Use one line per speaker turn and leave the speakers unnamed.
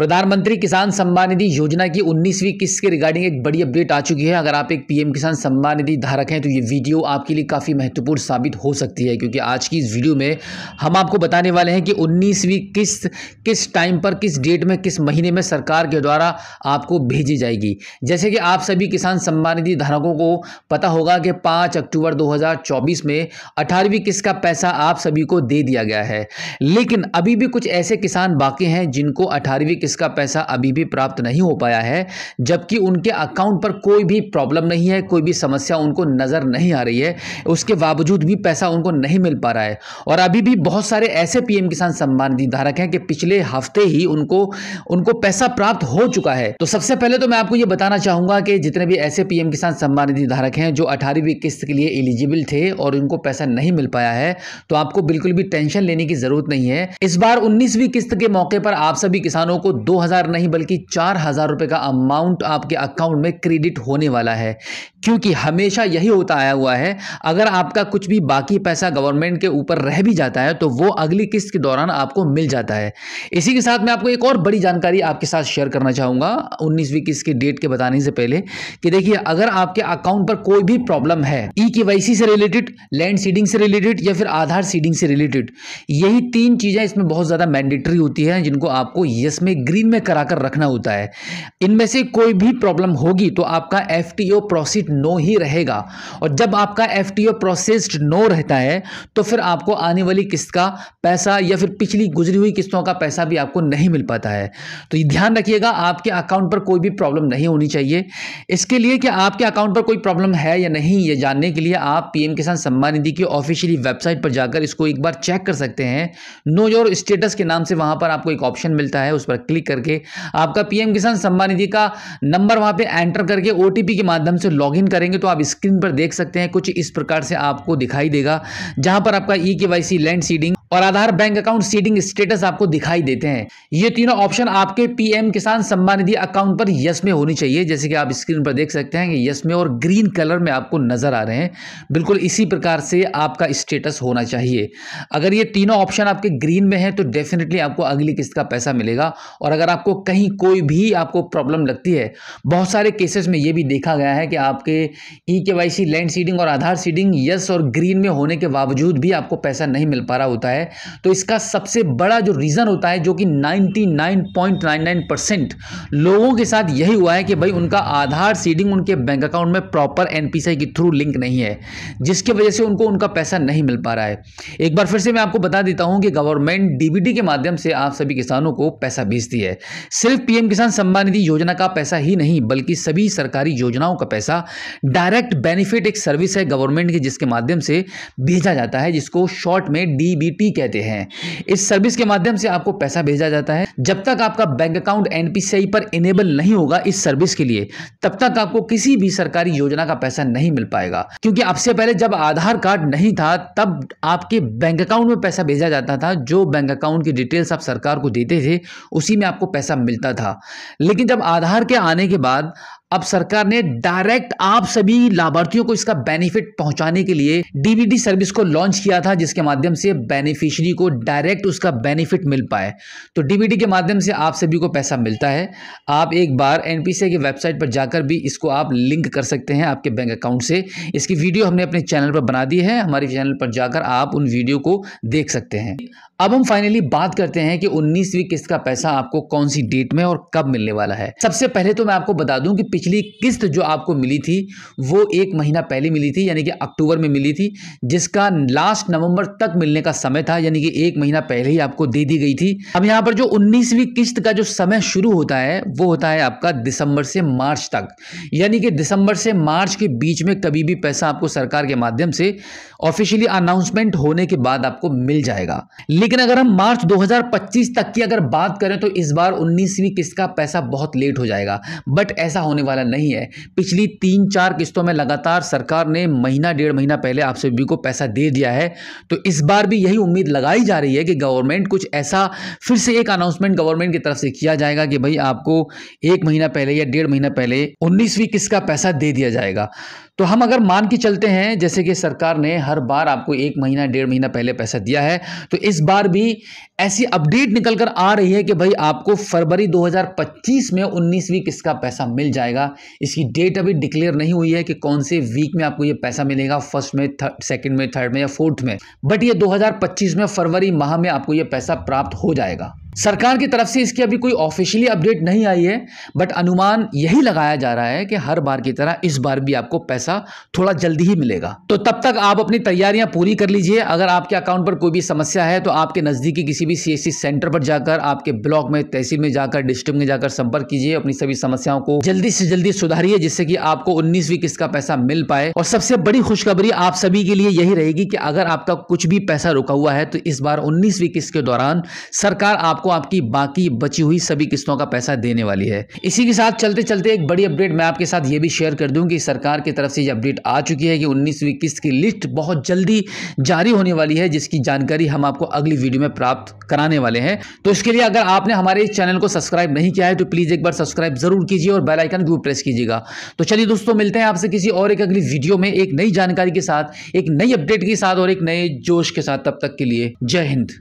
प्रधानमंत्री किसान सम्मान निधि योजना की 19वीं किस्त के रिगार्डिंग एक बड़ी अपडेट आ चुकी है अगर आप एक पीएम किसान सम्मान निधि धारक हैं तो ये वीडियो आपके लिए काफ़ी महत्वपूर्ण साबित हो सकती है क्योंकि आज की इस वीडियो में हम आपको बताने वाले हैं कि 19वीं किस्त किस टाइम पर किस डेट में किस महीने में सरकार के द्वारा आपको भेजी जाएगी जैसे कि आप सभी किसान सम्मान निधि धारकों को पता होगा कि पाँच अक्टूबर दो में अठारहवीं किस्त का पैसा आप सभी को दे दिया गया है लेकिन अभी भी कुछ ऐसे किसान बाकी हैं जिनको अठारहवीं इसका पैसा अभी भी प्राप्त नहीं हो पाया है जबकि उनके अकाउंट पर कोई भी प्रॉब्लम नहीं है कोई भी समस्या उनको नज़र नहीं आ रही है उसके बावजूद भी पैसा उनको नहीं मिल पा रहा है और अभी भी बहुत सारे ऐसे पी किसान सम्मान निधि धारक हैं कि पिछले हफ्ते ही उनको उनको पैसा प्राप्त हो चुका है तो सबसे पहले तो मैं आपको ये बताना चाहूँगा कि जितने भी ऐसे पी किसान सम्मान निधि धारक हैं जो अठारहवीं किस्त के लिए एलिजिबल थे और उनको पैसा नहीं मिल पाया है तो आपको बिल्कुल भी टेंशन लेने की जरूरत नहीं है इस बार 19वीं किस्त के मौके पर आप सभी किसानों को दो हज़ार नहीं बल्कि चार हज़ार रुपये का अमाउंट आपके अकाउंट में क्रेडिट होने वाला है क्योंकि हमेशा यही होता आया हुआ है अगर आपका कुछ भी बाकी पैसा गवर्नमेंट के ऊपर रह भी जाता है तो वो अगली किस्त के दौरान आपको मिल जाता है इसी के साथ मैं आपको एक और बड़ी जानकारी आपके साथ शेयर करना चाहूँगा उन्नीसवीं किस्त की डेट के बताने से पहले कि देखिए अगर आपके अकाउंट पर कोई भी प्रॉब्लम है ई e के से रिलेटेड लैंड सीडिंग से रिलेटेड या फिर आधार सीडिंग से रिलेटेड यही तीन चीज़ें इसमें बहुत ज़्यादा मैंडेटरी होती हैं जिनको आपको यस में ग्रीन में कराकर रखना होता है इनमें से कोई भी प्रॉब्लम होगी तो आपका F T O processed no ही रहेगा और जब आपका F T O processed no रहता है तो फिर आपको आने वाली किस्त का पैसा या फिर पिछली गुजरी हुई किस्तों का पैसा भी आपको नहीं मिल पाता है तो ये ध्यान रखिएगा आपके अकाउंट पर कोई भी प्रॉब्लम नहीं होनी चाहिए इसके लिए कि आपके अकाउंट पर कोई प्रॉब्लम है या नहीं ये जानने के लिए आप पीएम किसान सम्मान निधि की ऑफिशियली वेबसाइट पर जाकर इसको एक बार चेक कर सकते हैं नो योर स्टेटस के नाम से वहां पर आपको एक ऑप्शन मिलता है उस पर क्लिक क्लिक करके आपका पीएम किसान सम्मान निधि का नंबर वहां पे एंटर करके ओटीपी के माध्यम से लॉगिन करेंगे तो आप स्क्रीन पर देख सकते हैं कुछ इस प्रकार से आपको दिखाई देगा जहां पर आपका ई के लैंड सीडिंग और Aadhaar bank account seeding status आपको दिखाई देते हैं ये तीनों ऑप्शन आपके पीएम किसान सम्मान निधि अकाउंट पर यस में होनी चाहिए जैसे कि आप स्क्रीन पर देख सकते हैं कि यस में और ग्रीन कलर में आपको नज़र आ रहे हैं बिल्कुल इसी प्रकार से आपका स्टेटस होना चाहिए अगर ये तीनों ऑप्शन आपके ग्रीन में है तो डेफिनेटली आपको अगली किस्त का पैसा मिलेगा और अगर आपको कहीं कोई भी आपको प्रॉब्लम लगती है बहुत सारे केसेस में ये भी देखा गया है कि आपके ई के लैंड सीडिंग और आधार सीडिंग यस और ग्रीन में होने के बावजूद भी आपको पैसा नहीं मिल पा रहा होता है है तो इसका सबसे बड़ा जो रीज़न होता है जो कि 99.99 परसेंट लोगों के साथ यही हुआ है कि भाई उनका आधार सीडिंग उनके बैंक अकाउंट में प्रॉपर एन के थ्रू लिंक नहीं है जिसकी वजह से उनको उनका पैसा नहीं मिल पा रहा है एक बार फिर से मैं आपको बता देता हूँ कि गवर्नमेंट डी के माध्यम से आप सभी किसानों को पैसा भेजती है सिर्फ पी किसान सम्मान निधि योजना का पैसा ही नहीं बल्कि सभी सरकारी योजनाओं का पैसा डायरेक्ट बेनिफिट एक सर्विस है गवर्नमेंट की जिसके माध्यम से भेजा जाता है जिसको शॉर्ट में डी एनपी कहते हैं इस सर्विस के माध्यम से आपको पैसा भेजा जाता है जब तक आपका बैंक अकाउंट एनपीसीआई पर इनेबल नहीं होगा इस सर्विस के लिए तब तक आपको किसी भी सरकारी योजना का पैसा नहीं मिल पाएगा क्योंकि आपसे पहले जब आधार कार्ड नहीं था तब आपके बैंक अकाउंट में पैसा भेजा जाता था जो बैंक अकाउंट की डिटेल्स आप सरकार को देते थे उसी में आपको पैसा मिलता था लेकिन जब आधार के आने के बाद अब सरकार ने डायरेक्ट आप सभी लाभार्थियों को इसका बेनिफिट पहुंचाने के लिए डीबीडी सर्विस को लॉन्च किया था जिसके माध्यम से बेनिफिशियरी को डायरेक्ट उसका बेनिफिट मिल पाए तो डीबीडी के माध्यम से आप सभी को पैसा मिलता है आप एक बार एनपीसी की वेबसाइट पर जाकर भी इसको आप लिंक कर सकते हैं आपके बैंक अकाउंट से इसकी वीडियो हमने अपने चैनल पर बना दी है हमारे चैनल पर जाकर आप उन वीडियो को देख सकते हैं अब हम फाइनली बात करते हैं कि उन्नीसवीं किस्त का पैसा आपको कौन सी डेट में और कब मिलने वाला है सबसे पहले तो मैं आपको बता दूं कि पिछली किस्त जो आपको मिली थी वो एक महीना पहले मिली थी यानी कि अक्टूबर में मिली थी जिसका लास्ट नवंबर तक मिलने का समय था यानी कि एक महीना पहले ही आपको दे दी गई थी अब यहाँ पर जो 19वीं किस्त का जो समय शुरू होता है वो होता है आपका दिसंबर से मार्च तक यानी कि दिसंबर से मार्च के बीच में कभी भी पैसा आपको सरकार के माध्यम से ऑफिशियली अनाउंसमेंट होने के बाद आपको मिल जाएगा लेकिन अगर हम मार्च 2025 तक की अगर बात करें तो इस बार उन्नीसवीं किस्त का पैसा बहुत लेट हो जाएगा बट ऐसा होने वाला नहीं है पिछली तीन चार किस्तों में लगातार सरकार ने महीना डेढ़ महीना पहले आप सभी को पैसा दे दिया है तो इस बार भी यही उम्मीद लगाई जा रही है कि गवर्नमेंट कुछ ऐसा फिर से एक अनाउंसमेंट गवर्नमेंट की तरफ से किया जाएगा कि भाई आपको एक महीना पहले या डेढ़ महीना पहले उन्नीसवीं किस्त का पैसा दे दिया जाएगा तो हम अगर मान के चलते हैं जैसे कि सरकार ने हर बार आपको एक महीना डेढ़ महीना पहले पैसा दिया है तो इस बार भी ऐसी अपडेट निकल कर आ रही है कि भाई आपको फरवरी 2025 में 19वीं किस्त का पैसा मिल जाएगा जाएगा इसकी डेट अभी डिक्लेयर नहीं हुई है कि कौन से वीक में आपको ये पैसा मिलेगा फर्स्ट में सेकेंड में थर्ड में या फोर्थ में बट ये 2025 में फरवरी माह में आपको ये पैसा प्राप्त हो जाएगा सरकार की तरफ से इसकी अभी कोई ऑफिशियली अपडेट नहीं आई है बट अनुमान यही लगाया जा रहा है कि हर बार की तरह इस बार भी आपको पैसा थोड़ा जल्दी ही मिलेगा तो तब तक आप अपनी तैयारियां पूरी कर लीजिए अगर आपके अकाउंट पर कोई भी समस्या है तो आपके नज़दीकी किसी भी सी सेंटर पर जाकर आपके ब्लॉक में तहसील में जाकर डिस्ट्रिक्ट में जाकर संपर्क कीजिए अपनी सभी समस्याओं को जल्दी से जल्दी सुधारिए जिससे कि आपको उन्नीसवीं किस्त का पैसा मिल पाए और सबसे बड़ी खुशखबरी आप सभी के लिए यही रहेगी कि अगर आपका कुछ भी पैसा रुका हुआ है तो इस बार उन्नीसवीं किस्त के दौरान सरकार आपको आपको आपकी बाकी बची हुई सभी किस्तों का पैसा देने वाली है इसी के साथ चलते चलते एक बड़ी अपडेट मैं आपके साथ ये भी शेयर कर दूं कि सरकार की तरफ से ये अपडेट आ चुकी है कि उन्नीसवीं किस्त की लिस्ट बहुत जल्दी जारी होने वाली है जिसकी जानकारी हम आपको अगली वीडियो में प्राप्त कराने वाले हैं तो इसके लिए अगर आपने हमारे इस चैनल को सब्सक्राइब नहीं किया है तो प्लीज़ एक बार सब्सक्राइब जरूर कीजिए और बेलाइकन भी प्रेस कीजिएगा तो चलिए दोस्तों मिलते हैं आपसे किसी और एक अगली वीडियो में एक नई जानकारी के साथ एक नई अपडेट के साथ और एक नए जोश के साथ तब तक के लिए जय हिंद